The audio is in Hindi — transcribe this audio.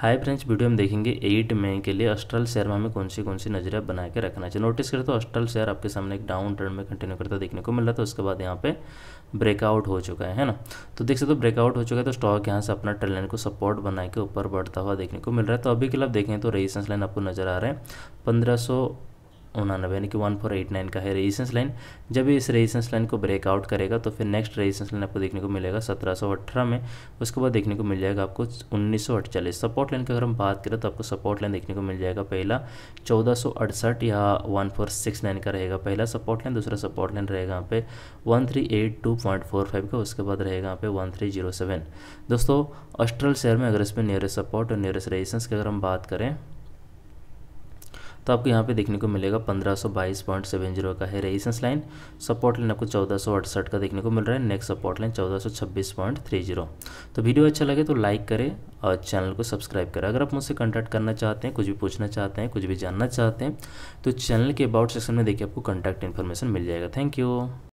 हाय फ्रेंड्स वीडियो हम देखेंगे एट मई के लिए अस्ट्रल शेयर में हमें कौन सी कौन सी नजरिया बना के रखना चाहिए नोटिस करें तो अस्ट्रल शेयर आपके सामने एक डाउन ट्रेंड में कंटिन्यू करता देखने को मिल रहा था तो उसके बाद यहाँ पे ब्रेकआउट हो चुका है है ना तो देख सकते हो तो ब्रेकआउट हो चुका है तो स्टॉक यहाँ से अपना ट्रेड लाइन को सपोर्ट बना के ऊपर बढ़ता हुआ देखने को मिल रहा है तो अभी के लिए आप देखें तो रेजिस्टेंस लाइन आपको नजर आ रहे हैं पंद्रह उनानवे यानी कि वन फोर एट नाइन का है रेजिस्टेंस लाइन जब ये इस रेजिस्टेंस लाइन को ब्रेकआउट करेगा तो फिर नेक्स्ट रेजिस्टेंस लाइन आपको देखने को मिलेगा सत्रह सौ अठारह में उसके बाद देखने को मिल जाएगा आपको उन्नीस सौ अड़चालीस सपोर्ट लाइन की अगर हम बात करें तो आपको सपोर्ट लाइन देखने को मिल जाएगा पहला चौदह सौ अड़सठ या वन फोर सिक्स नाइन का रहेगा पहला सपोर्ट लाइन दूसरा सपोर्ट लाइन रहेगा यहाँ पे one three eight two point four five का उसके बाद रहेगा यहाँ पे वन थ्री जीरो सेवन दोस्तों ऑस्ट्रल शेयर में अगर इसमें नियरेस्ट सपोर्ट और नियरेस्ट रेजिस्टेंस की अगर हम बात करें तो आपको यहाँ पे देखने को मिलेगा पंद्रह का है रेजिस्टेंस लाइन सपोर्ट लाइन आपको चौदह का देखने को मिल रहा है नेक्स्ट सपोर्ट लाइन चौदह तो वीडियो अच्छा लगे तो लाइक करें और चैनल को सब्सक्राइब करें अगर आप मुझसे कॉन्टैक्ट करना चाहते हैं कुछ भी पूछना चाहते हैं कुछ भी जानना चाहते हैं तो चैनल के अबाउट सेक्शन में देखिए आपको कॉन्टैक्ट इन्फॉर्मेशन मिल जाएगा थैंक यू